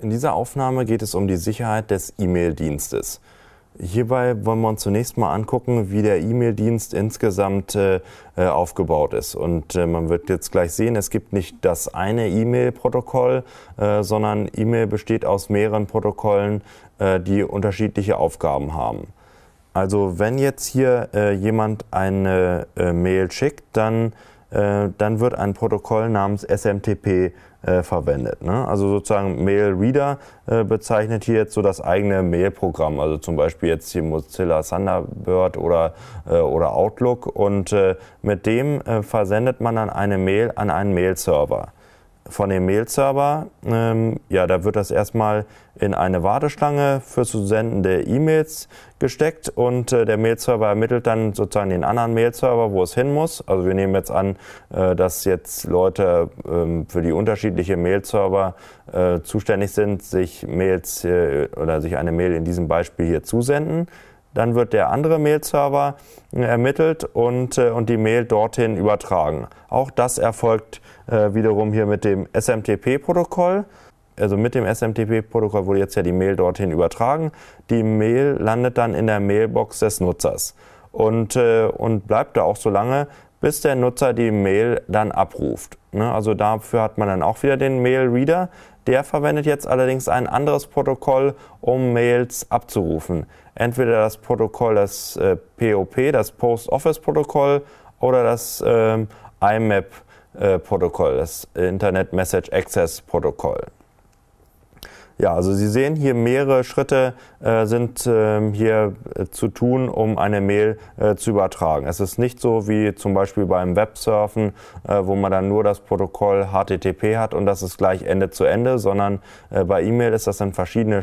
In dieser Aufnahme geht es um die Sicherheit des E-Mail-Dienstes. Hierbei wollen wir uns zunächst mal angucken, wie der E-Mail-Dienst insgesamt äh, äh, aufgebaut ist. Und äh, man wird jetzt gleich sehen, es gibt nicht das eine E-Mail-Protokoll, äh, sondern E-Mail besteht aus mehreren Protokollen, äh, die unterschiedliche Aufgaben haben. Also wenn jetzt hier äh, jemand eine Mail schickt, dann, dann wird ein Protokoll namens SMTP äh, verwendet. Ne? Also sozusagen Mail Reader äh, bezeichnet hier jetzt so das eigene Mail-Programm, also zum Beispiel jetzt hier Mozilla Thunderbird oder, äh, oder Outlook und äh, mit dem äh, versendet man dann eine Mail an einen Mail-Server von dem Mail-Server, ähm, ja, da wird das erstmal in eine Warteschlange für zu sendende E-Mails gesteckt und äh, der Mail-Server ermittelt dann sozusagen den anderen Mail-Server, wo es hin muss. Also wir nehmen jetzt an, äh, dass jetzt Leute ähm, für die unterschiedliche Mail-Server äh, zuständig sind, sich Mails äh, oder sich eine Mail in diesem Beispiel hier zusenden dann wird der andere Mail-Server äh, ermittelt und, äh, und die Mail dorthin übertragen. Auch das erfolgt äh, wiederum hier mit dem SMTP-Protokoll also mit dem SMTP-Protokoll wurde jetzt ja die Mail dorthin übertragen. Die Mail landet dann in der Mailbox des Nutzers und, und bleibt da auch so lange, bis der Nutzer die Mail dann abruft. Ne, also dafür hat man dann auch wieder den Mail Reader. Der verwendet jetzt allerdings ein anderes Protokoll, um Mails abzurufen. Entweder das Protokoll, das POP, äh, das Post Office Protokoll oder das ähm, IMAP äh, Protokoll, das Internet Message Access Protokoll. Ja, also Sie sehen hier mehrere Schritte äh, sind ähm, hier äh, zu tun, um eine Mail äh, zu übertragen. Es ist nicht so wie zum Beispiel beim Websurfen, äh, wo man dann nur das Protokoll HTTP hat und das ist gleich Ende zu Ende, sondern äh, bei E-Mail ist das in verschiedene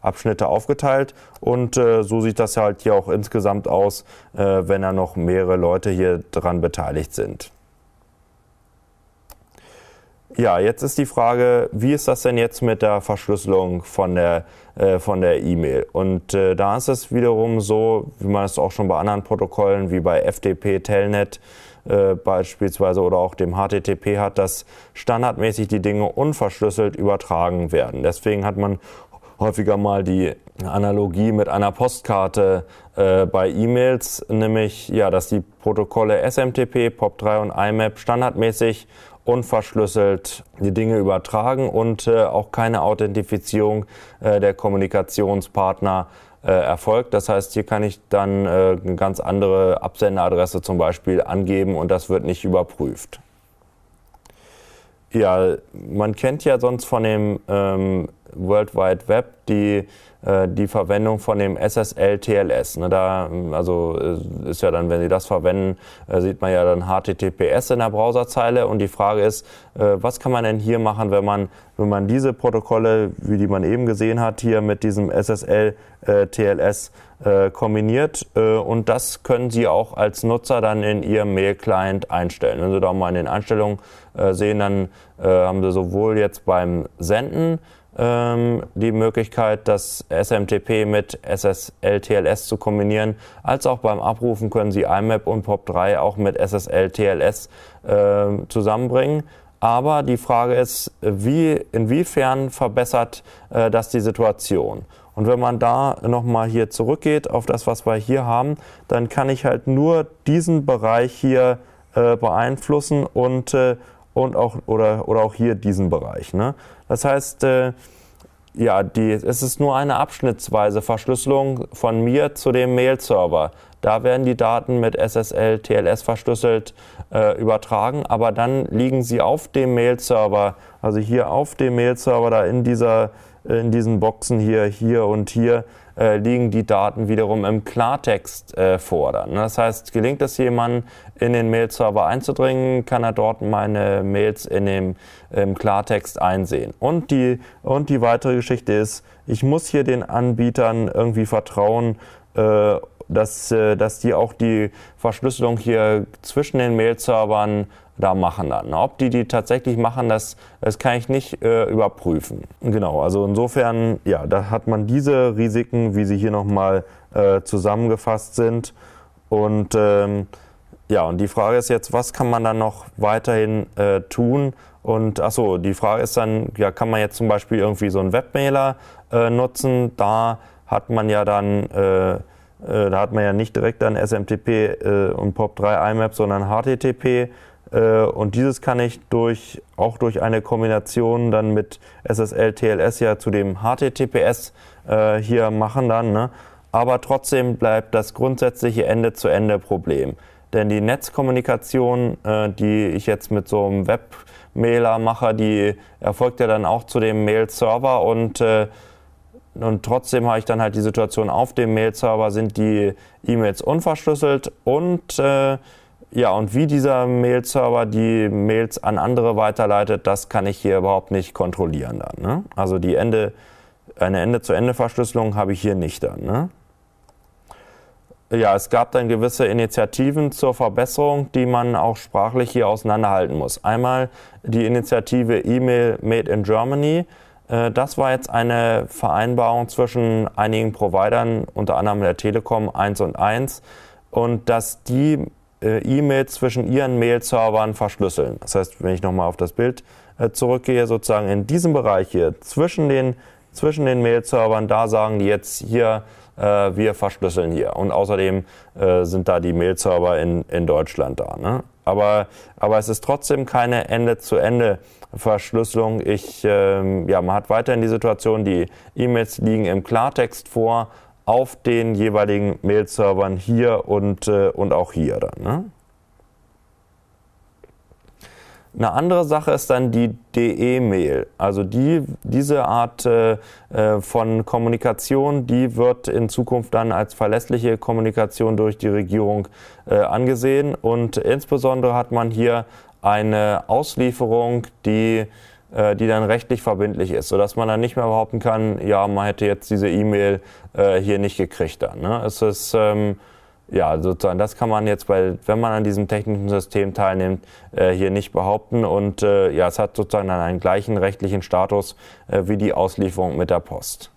Abschnitte aufgeteilt und äh, so sieht das halt hier auch insgesamt aus, äh, wenn da noch mehrere Leute hier dran beteiligt sind. Ja, jetzt ist die Frage, wie ist das denn jetzt mit der Verschlüsselung von der äh, von der E-Mail? Und äh, da ist es wiederum so, wie man es auch schon bei anderen Protokollen wie bei FTP, Telnet äh, beispielsweise oder auch dem HTTP hat, dass standardmäßig die Dinge unverschlüsselt übertragen werden. Deswegen hat man häufiger mal die Analogie mit einer Postkarte äh, bei E-Mails, nämlich ja, dass die Protokolle SMTP, POP3 und IMAP standardmäßig unverschlüsselt die Dinge übertragen und äh, auch keine Authentifizierung äh, der Kommunikationspartner äh, erfolgt. Das heißt, hier kann ich dann äh, eine ganz andere Absenderadresse zum Beispiel angeben und das wird nicht überprüft. Ja, man kennt ja sonst von dem ähm, World Wide Web die äh, die Verwendung von dem SSL-TLS. Ne, da, ähm, also äh, ist ja dann, wenn Sie das verwenden, äh, sieht man ja dann HTTPS in der Browserzeile. Und die Frage ist, was kann man denn hier machen, wenn man, wenn man diese Protokolle, wie die man eben gesehen hat, hier mit diesem SSL-TLS kombiniert? und das können Sie auch als Nutzer dann in Ihrem Mail-Client einstellen. Wenn Sie da mal in den Einstellungen sehen, dann haben Sie sowohl jetzt beim Senden, ähm, die Möglichkeit, das SMTP mit SSL-TLS zu kombinieren, als auch beim Abrufen können Sie IMAP und POP3 auch mit SSL-TLS äh, zusammenbringen. Aber die Frage ist, wie, inwiefern verbessert äh, das die Situation? Und wenn man da nochmal hier zurückgeht auf das, was wir hier haben, dann kann ich halt nur diesen Bereich hier äh, beeinflussen und, äh, und auch, oder, oder auch hier diesen Bereich. Ne? Das heißt, äh, ja, die, es ist nur eine abschnittsweise Verschlüsselung von mir zu dem Mail-Server. Da werden die Daten mit SSL, TLS verschlüsselt äh, übertragen, aber dann liegen sie auf dem Mail-Server, also hier auf dem Mail-Server, da in dieser äh, in diesen Boxen hier, hier und hier äh, liegen die Daten wiederum im Klartext äh, vor. Dann. Ne? Das heißt, gelingt es jemandem, in den Mail-Server einzudringen, kann er dort meine Mails in dem im Klartext einsehen. Und die, und die weitere Geschichte ist, ich muss hier den Anbietern irgendwie vertrauen, äh, dass, äh, dass die auch die Verschlüsselung hier zwischen den Mail-Servern da machen dann. Ob die die tatsächlich machen, das, das kann ich nicht äh, überprüfen. Genau, also insofern, ja, da hat man diese Risiken, wie sie hier nochmal äh, zusammengefasst sind. Und ähm, ja, und die Frage ist jetzt, was kann man dann noch weiterhin äh, tun? Und achso, die Frage ist dann, ja, kann man jetzt zum Beispiel irgendwie so einen Webmailer äh, nutzen? Da hat man ja dann äh, äh, da hat man ja nicht direkt dann SMTP äh, und POP3 IMAP, sondern HTTP. Äh, und dieses kann ich durch, auch durch eine Kombination dann mit SSL TLS ja zu dem HTTPS hier machen dann. Ne? Aber trotzdem bleibt das grundsätzliche Ende-zu-Ende-Problem. Denn die Netzkommunikation, die ich jetzt mit so einem Webmailer mache, die erfolgt ja dann auch zu dem Mail-Server und und trotzdem habe ich dann halt die Situation auf dem Mail-Server, sind die E-Mails unverschlüsselt und äh, ja, und wie dieser Mail-Server die Mails an andere weiterleitet, das kann ich hier überhaupt nicht kontrollieren dann. Ne? Also die Ende, eine Ende-zu-Ende-Verschlüsselung habe ich hier nicht dann. Ne? Ja, es gab dann gewisse Initiativen zur Verbesserung, die man auch sprachlich hier auseinanderhalten muss. Einmal die Initiative E-Mail Made in Germany äh, das war jetzt eine Vereinbarung zwischen einigen Providern, unter anderem der Telekom 1 und 1, und dass die äh, E-Mails zwischen ihren Mail-Servern verschlüsseln. Das heißt, wenn ich nochmal auf das Bild äh, zurückgehe, sozusagen in diesem Bereich hier, zwischen den, zwischen den Mail-Servern, da sagen die jetzt hier, wir verschlüsseln hier. Und außerdem sind da die Mail-Server in, in Deutschland da. Ne? Aber, aber es ist trotzdem keine Ende-zu-Ende-Verschlüsselung. Ich, ähm, ja, man hat weiterhin die Situation, die E-Mails liegen im Klartext vor auf den jeweiligen Mail-Servern hier und, äh, und auch hier dann. Ne? Eine andere Sache ist dann die DE-Mail. Also die, diese Art äh, äh, von Kommunikation, die wird in Zukunft dann als verlässliche Kommunikation durch die Regierung äh, angesehen. Und insbesondere hat man hier eine Auslieferung, die äh, die dann rechtlich verbindlich ist, sodass man dann nicht mehr behaupten kann, ja, man hätte jetzt diese E-Mail äh, hier nicht gekriegt dann. Ne? Es ist ähm, ja, sozusagen, das kann man jetzt, bei, wenn man an diesem technischen System teilnimmt, äh, hier nicht behaupten. Und äh, ja, es hat sozusagen dann einen gleichen rechtlichen Status äh, wie die Auslieferung mit der Post.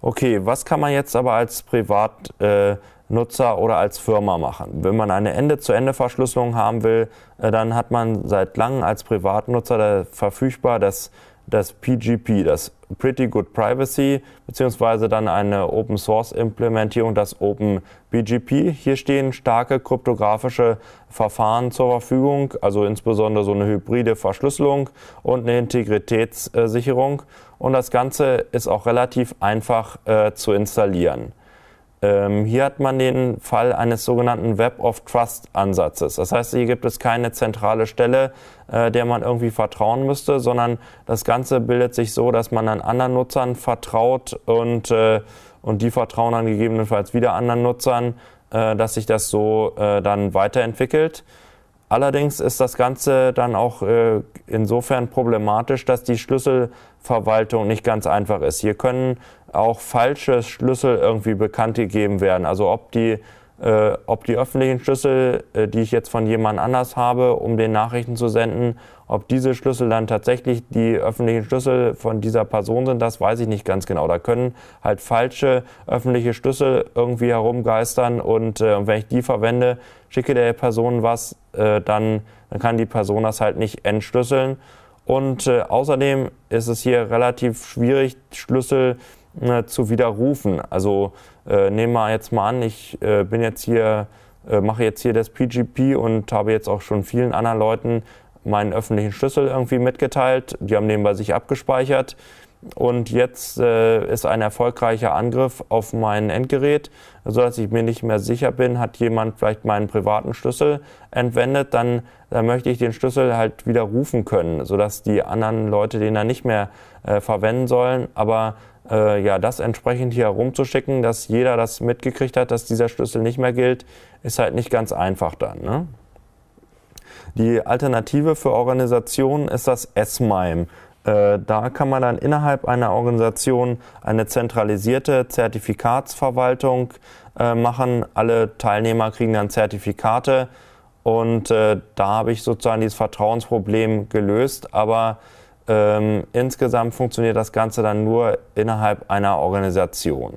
Okay, was kann man jetzt aber als Privatnutzer äh, oder als Firma machen? Wenn man eine Ende-zu-Ende-Verschlüsselung haben will, äh, dann hat man seit langem als Privatnutzer da verfügbar dass das PGP, das Pretty Good Privacy, beziehungsweise dann eine Open Source Implementierung, das Open BGP. Hier stehen starke kryptografische Verfahren zur Verfügung, also insbesondere so eine hybride Verschlüsselung und eine Integritätssicherung. Und das Ganze ist auch relativ einfach äh, zu installieren. Ähm, hier hat man den Fall eines sogenannten Web of Trust Ansatzes. Das heißt, hier gibt es keine zentrale Stelle, äh, der man irgendwie vertrauen müsste, sondern das Ganze bildet sich so, dass man an anderen Nutzern vertraut und, äh, und die vertrauen dann gegebenenfalls wieder anderen Nutzern, äh, dass sich das so äh, dann weiterentwickelt. Allerdings ist das Ganze dann auch äh, insofern problematisch, dass die Schlüsselverwaltung nicht ganz einfach ist. Hier können auch falsche Schlüssel irgendwie bekannt gegeben werden. Also ob die äh, ob die öffentlichen Schlüssel, äh, die ich jetzt von jemand anders habe, um den Nachrichten zu senden, ob diese Schlüssel dann tatsächlich die öffentlichen Schlüssel von dieser Person sind, das weiß ich nicht ganz genau. Da können halt falsche öffentliche Schlüssel irgendwie herumgeistern und äh, wenn ich die verwende, schicke der Person was, äh, dann, dann kann die Person das halt nicht entschlüsseln. Und äh, außerdem ist es hier relativ schwierig, Schlüssel äh, ne, zu widerrufen. Also äh, nehmen wir jetzt mal an, ich äh, bin jetzt hier, äh, mache jetzt hier das PGP und habe jetzt auch schon vielen anderen Leuten meinen öffentlichen Schlüssel irgendwie mitgeteilt. Die haben den bei sich abgespeichert. Und jetzt äh, ist ein erfolgreicher Angriff auf mein Endgerät, sodass ich mir nicht mehr sicher bin, hat jemand vielleicht meinen privaten Schlüssel entwendet, dann, dann möchte ich den Schlüssel halt widerrufen können, sodass die anderen Leute den dann nicht mehr äh, verwenden sollen. Aber äh, ja, das entsprechend hier herumzuschicken, dass jeder das mitgekriegt hat, dass dieser Schlüssel nicht mehr gilt, ist halt nicht ganz einfach dann. Ne? Die Alternative für Organisationen ist das S-MIME. Äh, da kann man dann innerhalb einer Organisation eine zentralisierte Zertifikatsverwaltung äh, machen. Alle Teilnehmer kriegen dann Zertifikate und äh, da habe ich sozusagen dieses Vertrauensproblem gelöst. Aber ähm, insgesamt funktioniert das Ganze dann nur innerhalb einer Organisation.